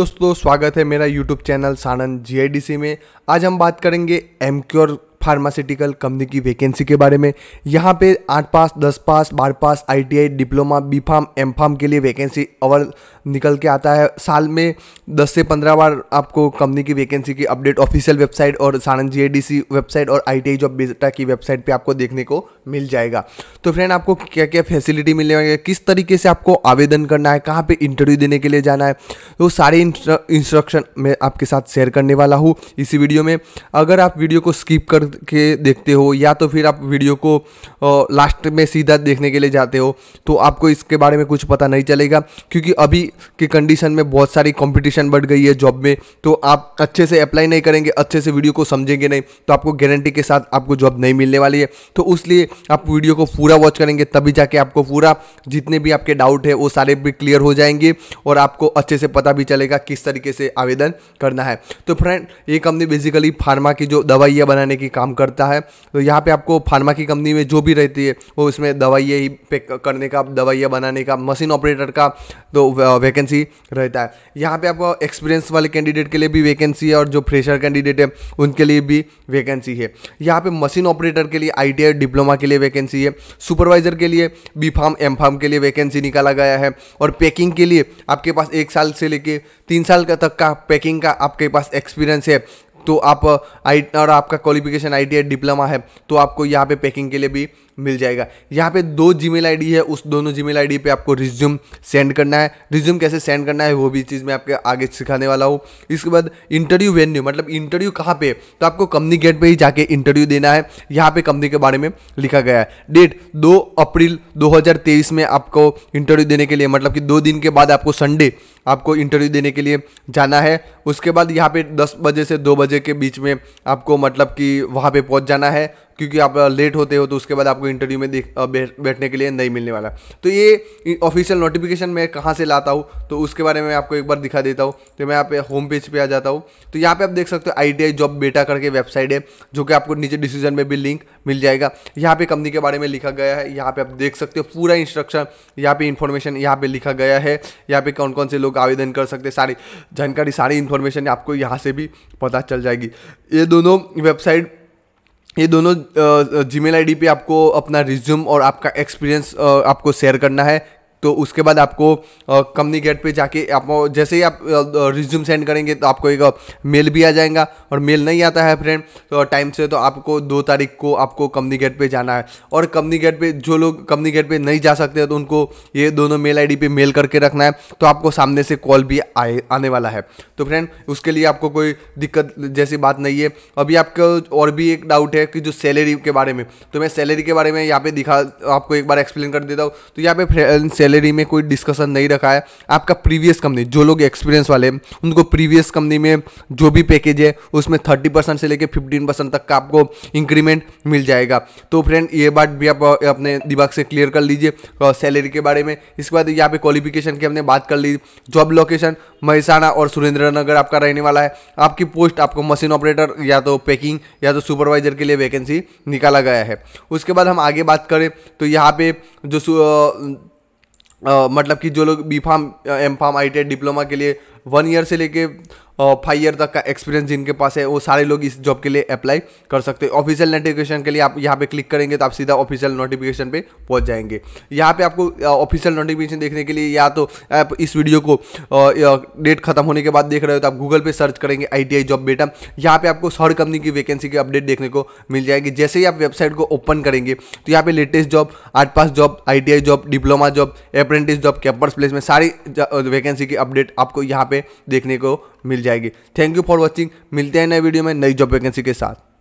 दोस्तों स्वागत है मेरा यूट्यूब चैनल सानंद जी में आज हम बात करेंगे एम क्योर फार्मास्यूटिकल कंपनी की वैकेंसी के बारे में यहाँ पे आठ पास दस पास बारह पास ITI diploma B pharm M pharm के लिए वैकेंसी अवर निकल के आता है साल में दस से पंद्रह बार आपको कंपनी की वैकेंसी की अपडेट ऑफिशियल वेबसाइट और सानंद जी वेबसाइट और आई जॉब बेटा की वेबसाइट पर आपको देखने को मिल जाएगा तो फ्रेंड आपको क्या क्या फैसिलिटी मिलने वाली है किस तरीके से आपको आवेदन करना है कहाँ पे इंटरव्यू देने के लिए जाना है वो तो सारे इंस्ट्रक्शन मैं आपके साथ शेयर करने वाला हूँ इसी वीडियो में अगर आप वीडियो को स्किप करके देखते हो या तो फिर आप वीडियो को लास्ट में सीधा देखने के लिए जाते हो तो आपको इसके बारे में कुछ पता नहीं चलेगा क्योंकि अभी की कंडीशन में बहुत सारी कॉम्पिटिशन बढ़ गई है जॉब में तो आप अच्छे से अप्लाई नहीं करेंगे अच्छे से वीडियो को समझेंगे नहीं तो आपको गारंटी के साथ आपको जॉब नहीं मिलने वाली है तो उसलिए आप वीडियो को पूरा वॉच करेंगे तभी जाके आपको पूरा जितने भी आपके डाउट है वो सारे भी क्लियर हो जाएंगे और आपको अच्छे से पता भी चलेगा किस तरीके से आवेदन करना है तो फ्रेंड ये कंपनी बेसिकली फार्मा की जो दवाइयाँ बनाने की काम करता है तो यहाँ पर आपको फार्मा की कंपनी में जो भी रहती है वो उसमें दवाइयाँ ही पैक करने का दवाइयाँ बनाने का मशीन ऑपरेटर का तो वैकेंसी रहता है यहाँ पे आपको एक्सपीरियंस वाले कैंडिडेट के लिए भी वैकेंसी है और जो फ्रेशर कैंडिडेट है उनके लिए भी वैकेंसी है यहाँ पे मशीन ऑपरेटर के लिए आई डिप्लोमा के के लिए वैकेंसी है सुपरवाइजर के लिए बी फार्म एम फार्म के लिए वैकेंसी निकाला गया है और पैकिंग के लिए आपके पास एक साल से लेके तीन साल का तक का पैकिंग का आपके पास एक्सपीरियंस है तो आप आई और आपका क्वालिफिकेशन आई डिप्लोमा है तो आपको यहाँ पे पैकिंग के लिए भी मिल जाएगा यहाँ पे दो जी मेल है उस दोनों जीमेल मेल पे आपको रिज्यूम सेंड करना है रिज्यूम कैसे सेंड करना है वो भी चीज़ मैं आपके आगे सिखाने वाला हूँ इसके बाद इंटरव्यू वेन्यू मतलब इंटरव्यू कहाँ पे तो आपको कंपनी गेट पे ही जाके इंटरव्यू देना है यहाँ पे कंपनी के बारे में लिखा गया है डेट दो अप्रैल दो में आपको इंटरव्यू देने के लिए मतलब कि दो दिन के बाद आपको संडे आपको इंटरव्यू देने के लिए जाना है उसके बाद यहाँ पे 10 बजे से 2 बजे के बीच में आपको मतलब कि वहाँ पे पहुँच जाना है क्योंकि आप लेट होते हो तो उसके बाद आपको इंटरव्यू में देख बैठने के लिए नहीं मिलने वाला तो ये ऑफिशियल नोटिफिकेशन मैं कहाँ से लाता हूँ तो उसके बारे में आपको एक बार दिखा देता हूँ तो मैं यहाँ पे होम पेज पे आ जाता हूँ तो यहाँ पे आप देख सकते हो आई जॉब बेटा करके वेबसाइट है जो कि आपको नीचे डिसीजन में भी लिंक मिल जाएगा यहाँ पे कंपनी के बारे में लिखा गया है यहाँ पे आप देख सकते हो पूरा इंस्ट्रक्शन यहाँ पे इन्फॉर्मेशन यहाँ पे लिखा गया है यहाँ पे कौन कौन से लोग आवेदन कर सकते हैं सारी जानकारी सारी इन्फॉर्मेशन आपको यहाँ से भी पता चल जाएगी ये दोनों वेबसाइट ये दोनों जी मेल आई डी पे आपको अपना रिज्यूम और आपका एक्सपीरियंस आपको शेयर करना है तो उसके बाद आपको कंपनी गेट पे जाके आप जैसे ही आप रिज्यूम सेंड करेंगे तो आपको एक मेल भी आ जाएगा और मेल नहीं आता है फ्रेंड तो टाइम से तो आपको दो तारीख को आपको कंपनी गेट पे जाना है और कंपनी गेट पे जो लोग कंपनी गेट पे नहीं जा सकते तो उनको ये दोनों मेल आई पे मेल करके रखना है तो आपको सामने से कॉल भी आए आने वाला है तो फ्रेंड उसके लिए आपको कोई दिक्कत जैसी बात नहीं है अभी आपको और भी एक डाउट है कि जो सैलरी के बारे में तो मैं सैलरी के बारे में यहाँ पे दिखा आपको एक बार एक्सप्लेन कर देता हूँ तो यहाँ पे सैलरी सैलरी में कोई डिस्कशन नहीं रखा है आपका प्रीवियस कंपनी जो लोग एक्सपीरियंस वाले हैं उनको प्रीवियस कंपनी में जो भी पैकेज है उसमें थर्टी परसेंट से लेकर फिफ्टीन परसेंट तक का आपको इंक्रीमेंट मिल जाएगा तो फ्रेंड ये बात भी आप अपने दिमाग से क्लियर कर लीजिए सैलरी के बारे में इसके बाद यहाँ पे क्वालिफिकेशन की हमने बात कर ली जॉब लोकेशन महसाना और सुरेंद्रनगर आपका रहने वाला है आपकी पोस्ट आपको मशीन ऑपरेटर या तो पैकिंग या तो सुपरवाइजर के लिए वैकेंसी निकाला गया है उसके बाद हम आगे बात करें तो यहाँ पे जो मतलब कि जो लोग B pharm M pharm I diploma के लिए वन ईयर से लेके फाइव ईयर तक का एक्सपीरियंस जिनके पास है वो सारे लोग इस जॉब के लिए अप्लाई कर सकते हैं ऑफिशियल नोटिफिकेशन के लिए आप यहाँ पे क्लिक करेंगे तो आप सीधा ऑफिशियल नोटिफिकेशन पे पहुँच जाएंगे यहाँ पे आपको ऑफिशियल नोटिफिकेशन देखने के लिए या तो आप इस वीडियो को डेट खत्म होने के बाद देख रहे हो तो आप गूगल पर सर्च करेंगे आई जॉब बेटा यहाँ पर आपको हर कंपनी की वैकेंसी की अपडेट देखने को मिल जाएगी जैसे ही आप वेबसाइट को ओपन करेंगे तो यहाँ पर लेटेस्ट जॉब आठ पास job I job diploma job apprentice job campus place में सारी वैकेंसी की अपडेट आपको यहाँ पर देखने को मिल जाएगी थैंक यू फॉर वॉचिंग मिलते हैं नए वीडियो में नई जॉब वैकेंसी के साथ